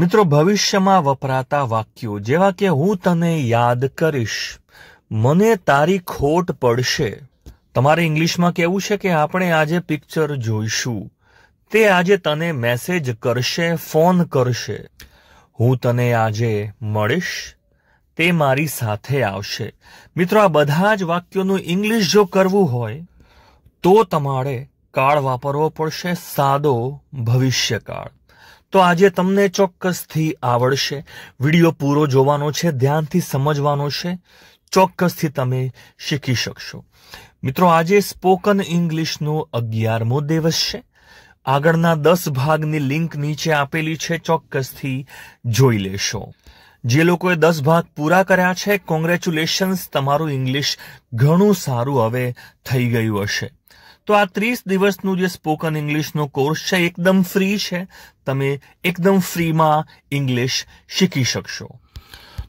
મિત્રો ભવિષ્યમાં વપરાતા વાક્યો જેવા કે હું તને યાદ કરીશ મને તારી ખોટ પડશે તમારે ઇંગ્લિશમાં કહેવું છે કે આપણે આજે પિક્ચર જોઈશું તે આજે તને મેસેજ કરશે ફોન કરશે હું તને આજે મળીશ તે મારી સાથે આવશે મિત્રો આ બધા જ વાક્યોનું ઇંગ્લિશ જો કરવું હોય તો તમારે કાળ વાપરવો પડશે સાદો ભવિષ્યકાળ તો આજે તમને ચોક્કસથી આવડશે વિડીયો પૂરો જોવાનો છે ધ્યાનથી સમજવાનો છે ચોક્કસથી તમે શીખી શકશો મિત્રો આજે સ્પોકન ઇંગ્લિશનો અગિયારમો દિવસ છે આગળના દસ ભાગની લિંક નીચે આપેલી છે ચોક્કસથી જોઈ લેશો જે લોકોએ દસ ભાગ પૂરા કર્યા છે કોંગ્રેચ્યુલેશન્સ તમારું ઇંગ્લિશ ઘણું સારું હવે થઈ ગયું હશે તો આ ત્રીસ દિવસનું જે સ્પોકન ઇંગ્લિશનો કોર્સ છે એકદમ ફ્રી છે તમે એકદમ ફ્રીમાં ઇંગ્લિશ શીખી શકશો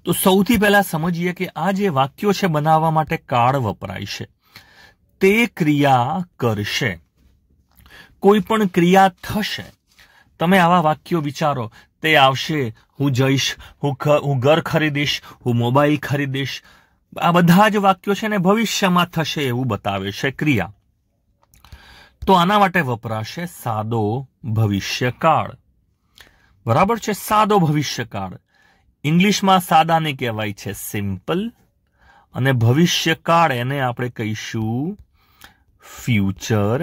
તો સૌથી પહેલાં સમજીએ કે આ જે વાક્યો છે બનાવવા માટે કાળ વપરાય છે તે ક્રિયા કરશે કોઈ પણ ક્રિયા થશે તમે આવા વાક્યો વિચારો તે આવશે હું જઈશ હું હું ઘર ખરીદીશ હું મોબાઈલ ખરીદીશ આ બધા જ વાક્યો છે ને ભવિષ્યમાં થશે એવું બતાવે છે ક્રિયા તો આના માટે વપરાશે સાદો ભવિષ્યકાળ બરાબર છે સાદો ભવિષ્યકાળ ઇંગ્લિશમાં સાદાને કહેવાય છે સિમ્પલ અને ભવિષ્યકાળ એને આપણે કહીશું ફ્યુચર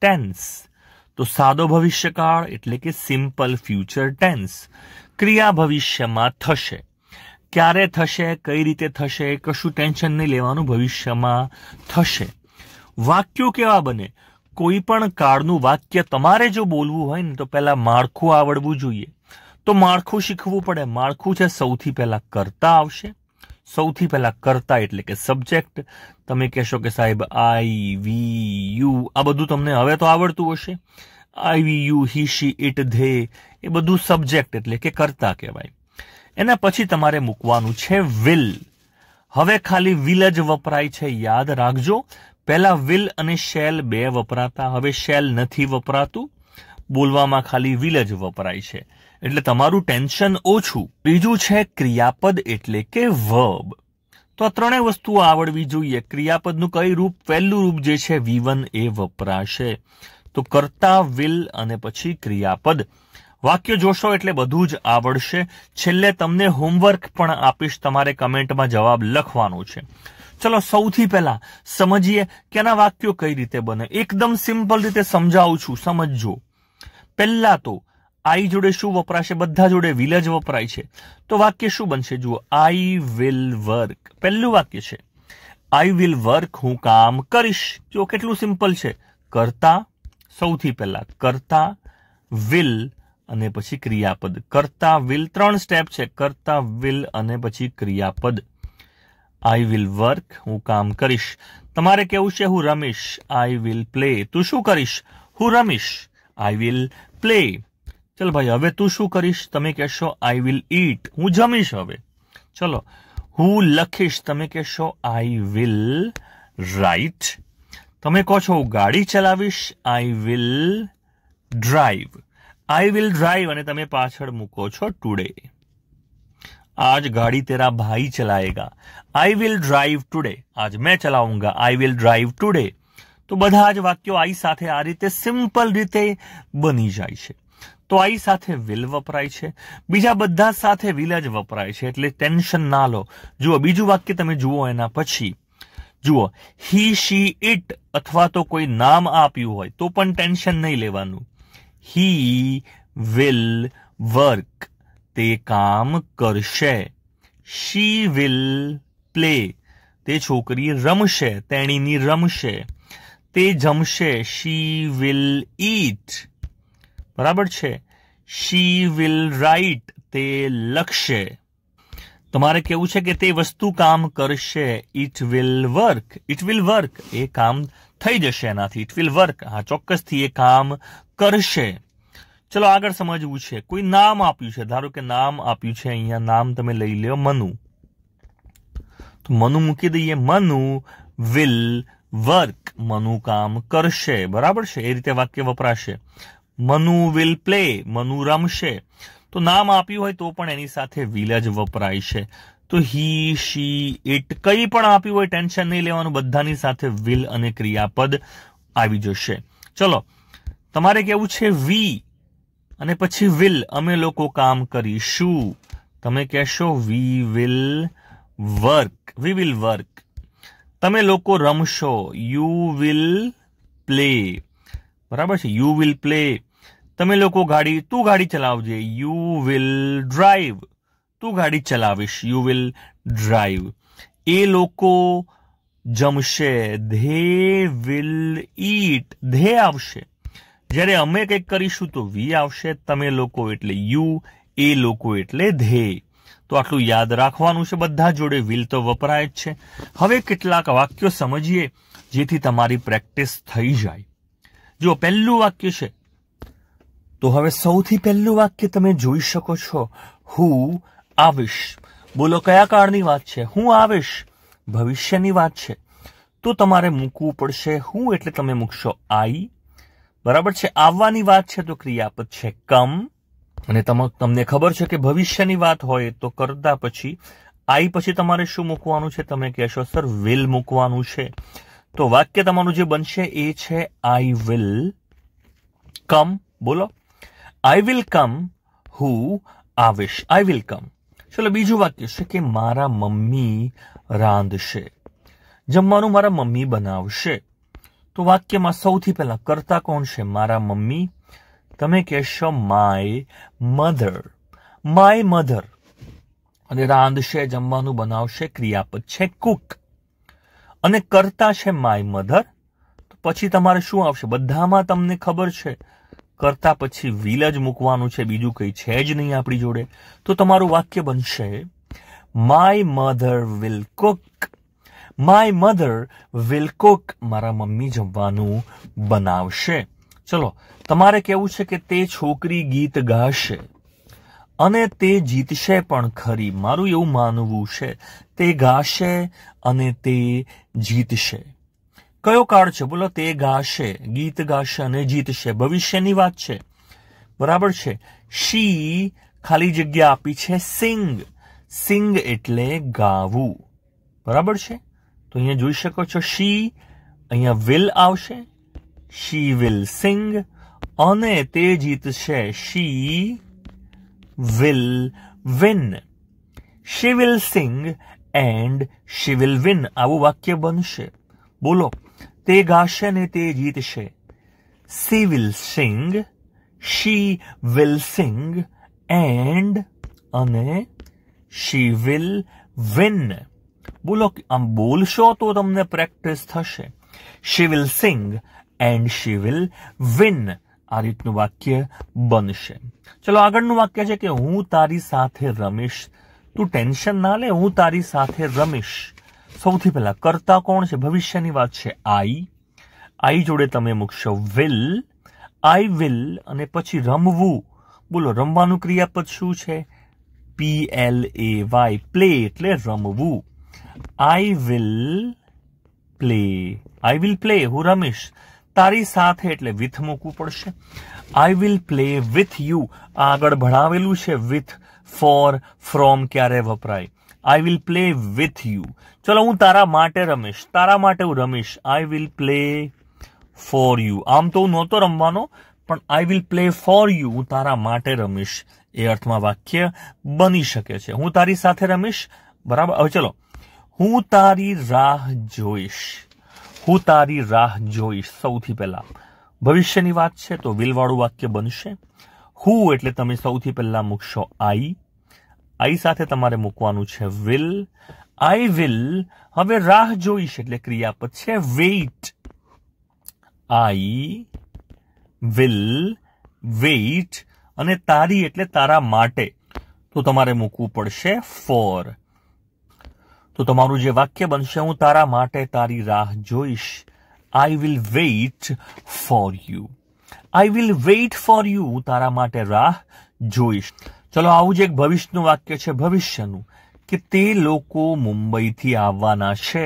ટેન્સ તો સાદો ભવિષ્યકાળ એટલે કે સિમ્પલ ફ્યુચર ટેન્સ ક્રિયા ભવિષ્યમાં થશે ક્યારે થશે કઈ રીતે થશે કશું ટેન્શન નહીં લેવાનું ભવિષ્યમાં થશે વાક્યો કેવા બને કોઈ પણ કાળનું વાક્ય તમારે જો બોલવું હોય ને તો પહેલા માળખું આવડવું જોઈએ તો માળખું શીખવું પડે માળખું છે સૌથી પહેલા કરતા આવશે સૌથી પહેલા કરતા એટલે કે સબ્જેક્ટ તમે કહેશો કે સાહેબ આઈ વી યુ આ બધું તમને હવે તો આવડતું હશે I we you he she it they એ બધું સબ્જેક્ટ એટલે કે કરતા કહેવાય એના પછી તમારે મૂકવાનું છે વિલ હવે ખાલી વિલ જ વપરાય છે યાદ રાખજો પહેલાં વિલ અને શેલ બે વપરાતા હવે શેલ નથી વપરાતું બોલવામાં ખાલી વિલ જ વપરાય છે એટલે તમારું ટેન્શન ઓછું બીજું છે ક્રિયાપદ એટલે કે વર્બ તો આ ત્રણેય વસ્તુઓ આવડવી જોઈએ ક્રિયાપદનું કઈ રૂપ પહેલું રૂપ જે છે વિવન એ વપરાશે તો કરતા વિલ અને પછી ક્રિયાપદ વાક્ય જોશો એટલે બધું જ આવડશે છેલ્લે તમને હોમવર્ક પણ આપીશ તમારે કમેન્ટમાં જવાબ લખવાનો છે ચલો સૌથી પહેલા સમજીએ કે આના વાક્યો કઈ રીતે બને એકદમ સિમ્પલ રીતે સમજાવું છું સમજજો પહેલા તો આઈ જોડે શું વપરાશે બધા જોડે વિલ જ વપરાય છે તો વાક્ય શું બનશે જુઓ આઈ વિલ વર્ક પહેલું વાક્ય છે આઈ વિલ વર્ક હું કામ કરીશ જો કેટલું સિમ્પલ છે કરતા સૌથી પહેલા કરતા વિલ અને પછી ક્રિયાપદ કરતા વિલ ત્રણ સ્ટેપ છે કરતા વિલ અને પછી ક્રિયાપદ આઈ વિલ વર્ક હું કામ કરીશ તમારે કેવું છે હું રમીશ આઈ વિલ પ્લે તું શું કરીશ હું રમીશ આઈ વિલ પ્લે ચલો ભાઈ હવે તું શું કરીશ તમે કહેશો આઈ વિલ ઈટ હું જમીશ હવે ચલો હું લખીશ તમે કહેશો આઈ વિલ રાઈટ તમે કહો છો હું ગાડી ચલાવીશ I will drive I will drive અને તમે પાછળ મૂકો છો ટુડે આજ ગાડી તેરા ભાઈ चलाएगा આઈ વિલ ડ્રાઈવ ટુડે આજ મેં ચલાવુંગા આઈ વિલ ડ્રાઈવ ટુડે તો બધા જ વાક્યો આઈ સાથે આ રીતે સિમ્પલ રીતે બની જાય છે તો આઈ સાથે વિલ વપરાય છે બીજા બધા સાથે વિલ જ વપરાય છે એટલે ટેન્શન ના લો જુઓ બીજું વાક્ય તમે જુઓ એના પછી જુઓ હી શી ઇટ અથવા તો કોઈ નામ આપ્યું હોય તો પણ ટેન્શન નહીં લેવાનું હી વિલ વર્ક તે કામ કરશે શી વિલ પ્લે તે છોકરી રમશે તેણીની રમશે તે જમશે શી વિલ ઈટ બરાબર છે શી વિલ રાઇટ તે લખશે તમારે કેવું છે કે તે વસ્તુ કામ કરશે it will work it will work એ કામ થઈ જશે એનાથી ઇટ વિલ વર્ક હા ચોક્કસથી એ કામ કરશે ચલો આગળ સમજવું છે કોઈ નામ આપ્યું છે ધારો કે નામ આપ્યું છે અહીંયા નામ તમે લઈ લ્યો મનુ તો મનુ મૂકી દઈએ મનુ વિલ વર્ક મનુ કામ કરશે બરાબર છે એ રીતે વાક્ય વપરાશે મનુ વિલ પ્લે મનુ રમશે તો નામ આપ્યું હોય તો પણ એની સાથે વિલ જ વપરાય છે તો હી શી ઇટ કંઈ પણ આપ્યું હોય ટેન્શન નહીં લેવાનું બધાની સાથે વિલ અને ક્રિયાપદ આવી જશે ચલો તમારે કેવું છે વી અને પછી વિલ અમે લોકો કામ કરીશું તમે કહેશો we will work we will work તમે લોકો રમશો યુ વિલ પ્લે બરાબર છે યુ વિલ પ્લે તમે લોકો ગાડી તું ગાડી ચલાવજે યુ વિલ ડ્રાઈવ તું ગાડી ચલાવીશ યુ વિલ ડ્રાઈવ એ લોકો જમશે ધે વિલ ઈટ ધે આવશે જ્યારે અમે કંઈક કરીશું તો વી આવશે તમે લોકો એટલે યુ એ લોકો એટલે ધ્યેય તો આટલું યાદ રાખવાનું છે બધા જોડે વિલ તો વપરાય જ છે હવે કેટલાક વાક્યો સમજીએ જેથી તમારી પ્રેક્ટિસ થઈ જાય જો પહેલું વાક્ય છે તો હવે સૌથી પહેલું વાક્ય તમે જોઈ શકો છો હું આવીશ બોલો કયા કાળની વાત છે હું આવીશ ભવિષ્યની વાત છે તો તમારે મૂકવું પડશે હું એટલે તમે મૂકશો આઈ બરાબર છે આવવાની વાત છે તો ક્રિયાપદ છે કમ અને તમને ખબર છે કે ભવિષ્યની વાત હોય તો કરતા પછી આઈ પછી તમારે શું મૂકવાનું છે તમે કહેશો સર વિલ મૂકવાનું છે તો વાક્ય તમારું જે બનશે એ છે આઈ વિલ કમ બોલો આઈ વિલ કમ હું આવીશ આઈ વિલ કમ ચલો બીજું વાક્ય છે કે મારા મમ્મી રાંધશે જમવાનું મારા મમ્મી બનાવશે તો વાક્યમાં સૌથી પહેલા કરતા કોણ છે મારા મમ્મી તમે કહેશો માય મધર માય મધર અને રાંધશે જમવાનું બનાવશે ક્રિયાપદ છે કુક અને કરતા છે માય મધર તો પછી તમારે શું આવશે બધામાં તમને ખબર છે કરતા પછી વિલ જ મૂકવાનું છે બીજું કંઈ છે જ નહીં આપણી જોડે તો તમારું વાક્ય બનશે my mother will cook my mother will cook મારા મમ્મી જમવાનું બનાવશે ચલો તમારે કહેવું છે કે તે છોકરી ગીત ગાશે અને તે જીતશે પણ ખરી મારું એવું માનવું છે તે ગાશે અને તે જીતશે કયો કાળ છે બોલો તે ગાશે ગીત ગાશે અને જીતશે ભવિષ્યની વાત છે બરાબર છે શી ખાલી જગ્યા આપી છે સિંગ સિંગ એટલે ગાવું બરાબર છે તો અહીંયા જોઈ શકો છો શી અહીંયા વિલ આવશે શી વિલ સિંગ અને તે જીતશે she will win she will sing and she will win આવું વાક્ય બનશે બોલો તે ગાશે ને તે જીતશે she will sing she will sing and અને શી વિલ વિન બોલો આમ બોલશો તો તમને પ્રેક્ટિસ થશે she will sing and she will win આ રીતનું વાક્ય બનશે ચલો આગળનું વાક્ય છે કે હું તારી સાથે રમીશ તું ટેન્શન ના લે હું તારી સાથે રમીશ સૌથી પહેલા કરતા કોણ છે ભવિષ્યની વાત છે આઈ આઈ જોડે તમે મૂકશો વિલ આઈ વિલ અને પછી રમવું બોલો રમવાનું ક્રિયાપદ શું છે P L A Y play એટલે રમવું I will play I will play હું રમીશ તારી સાથે એટલે વિથ મૂકવું પડશે I will play with you આગળ ભણાવેલું છે વિથ ફોર ફ્રોમ ક્યારે વપરાય I will play with you ચલો હું તારા માટે રમીશ તારા માટે હું રમીશ I will play for you આમ તો હું નહોતો રમવાનો પણ I will play for you હું તારા માટે રમીશ એ અર્થમાં વાક્ય બની શકે છે હું તારી સાથે રમીશ બરાબર હવે ચલો હું તારી રાહ જોઈશ હું તારી રાહ જોઈશ સૌથી પહેલાં ભવિષ્યની વાત છે તો વિલવાળું વાક્ય બનશે હું એટલે તમે સૌથી પહેલાં મૂકશો આઈ આઈ સાથે તમારે મૂકવાનું છે વિલ આઈ વિલ હવે રાહ જોઈશ એટલે ક્રિયાપદ છે વેઇટ આઈ વિલ વેઇટ અને તારી એટલે તારા માટે તો તમારે મૂકવું પડશે ફોર તો તમારું જે વાક્ય બનશે હું તારા માટે તારી રાહ જોઈશ I will wait for you I will wait for you તારા માટે રાહ જોઈશ ચલો આવું જ એક ભવિષ્યનું વાક્ય છે ભવિષ્યનું કે તે લોકો મુંબઈથી આવવાના છે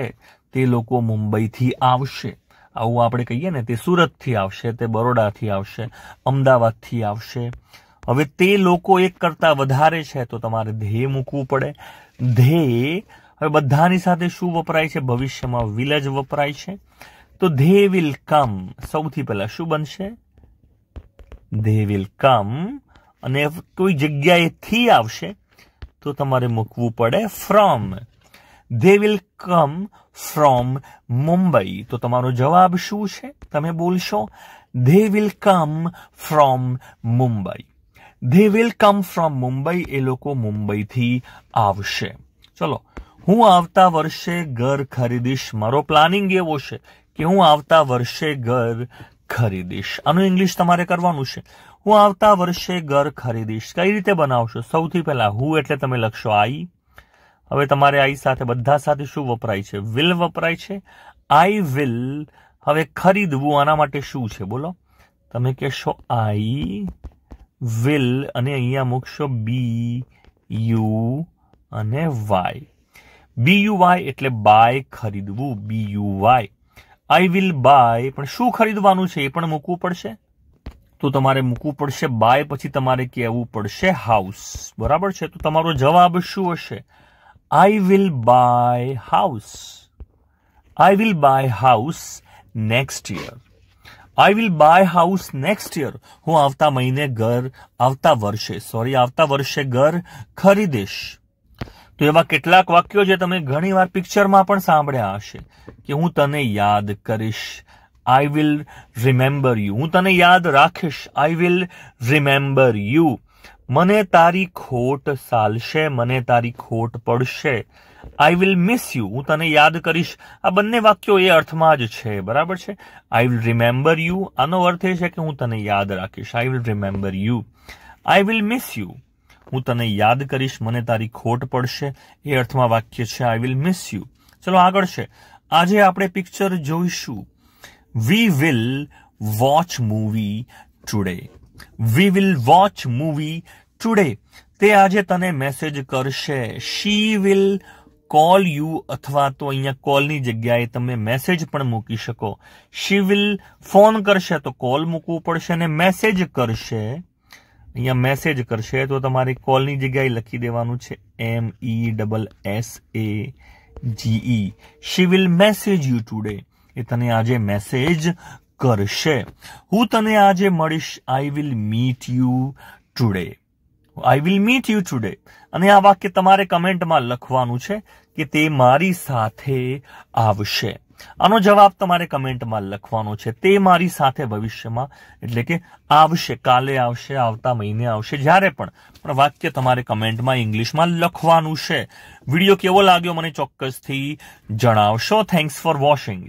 તે લોકો મુંબઈથી આવશે આવું આપણે કહીએ ને તે સુરતથી આવશે તે બરોડાથી આવશે અમદાવાદથી આવશે હવે તે લોકો એક કરતાં વધારે છે તો તમારે ધ્યેય મૂકવું પડે ધ્યેય હવે બધાની સાથે શું વપરાય છે ભવિષ્યમાં વિલ જ વપરાય છે તો ધે વિલ કમ સૌથી પહેલા શું બનશે ધે વિલ કમ અને કોઈ જગ્યાએથી આવશે તો તમારે મૂકવું પડે from they will come from Mumbai તો તમારો જવાબ શું છે તમે બોલશો they will come from Mumbai they will come from Mumbai એ લોકો મુંબઈથી આવશે ચલો હું આવતા વર્ષે ઘર ખરીદીશ મારો પ્લાનિંગ એવો છે કે હું આવતા વર્ષે ઘર ખરીદીશ આનું ઇંગ્લિશ તમારે કરવાનું છે હું આવતા વર્ષે ઘર ખરીદીશ કઈ રીતે બનાવશો સૌથી પહેલા હું એટલે તમે લખશો આઈ હવે તમારે આઈ સાથે બધા સાથે શું વપરાય છે વિલ વપરાય છે આઈ વિલ હવે ખરીદવું આના માટે શું છે બોલો તમે કહેશો આઈ વિલ અને અહીંયા મૂકશો બી યુ અને વાય બીયુવાય એટલે બાય ખરીદવું બીયુવાય આઈ વિલ બાય પણ શું ખરીદવાનું છે એ પણ મૂકવું પડશે તો તમારે મૂકવું પડશે બાય પછી તમારે કહેવું પડશે હાઉસ બરાબર છે તો તમારો જવાબ શું હશે I will buy house I will buy house next year I will buy house next year હું આવતા મહિને ઘર આવતા વર્ષે સોરી આવતા વર્ષે ઘર ખરીદીશ તો એવા કેટલાક વાક્યો જે તમે ઘણીવાર પિક્ચરમાં પણ સાંભળ્યા હશે કે હું તને યાદ કરીશ આઈ વિલ રિમેમ્બર યુ હું તને યાદ રાખીશ આઈ વિલ રિમેમ્બર યુ મને તારી ખોટ સાલશે મને તારી ખોટ પડશે આઈ વિલ મિસ યુ હું તને યાદ કરીશ આ બંને વાક્યો એ અર્થમાં જ છે બરાબર છે આઈ વિલ રિમેમ્બર યુ આનો અર્થ એ છે કે હું તને યાદ રાખીશ I will remember you I will miss you હું તને યાદ કરીશ મને તારી ખોટ પડશે એ અર્થમાં વાક્ય છે આઈ વિલ મિસ યુ ચલો આગળ છે આજે આપણે પિક્ચર જોઈશું we will watch movie today we will watch movie today તે આજે તને મેસેજ કરશે શી વિલ કોલ યુ અથવા તો અહીંયા કોલની જગ્યાએ તમે મેસેજ પણ મૂકી શકો શી વિલ ફોન કરશે તો કોલ મૂકવું પડશે અને મેસેજ કરશે અહીંયા મેસેજ કરશે તો તમારી કોલની જગ્યાએ લખી દેવાનું છે M E double S A G E she will message you today એ તને આજે મેસેજ કરશે હું તને આજે મળીશ I will meet you today I will meet you today અને આ વાક્ય તમારે કમેન્ટમાં લખવાનું છે કે તે મારી સાથે આવશે આનો જવાબ તમારે કમેન્ટમાં લખવાનો છે તે મારી સાથે ભવિષ્યમાં એટલે કે આવશે કાલે આવશે આવતા મહિને આવશે જ્યારે પણ વાક્ય તમારે કમેન્ટમાં ઇંગ્લિશમાં લખવાનું છે વિડીયો કેવો લાગ્યો મને ચોક્કસથી જણાવશો થેન્ક્સ ફોર વોશિંગ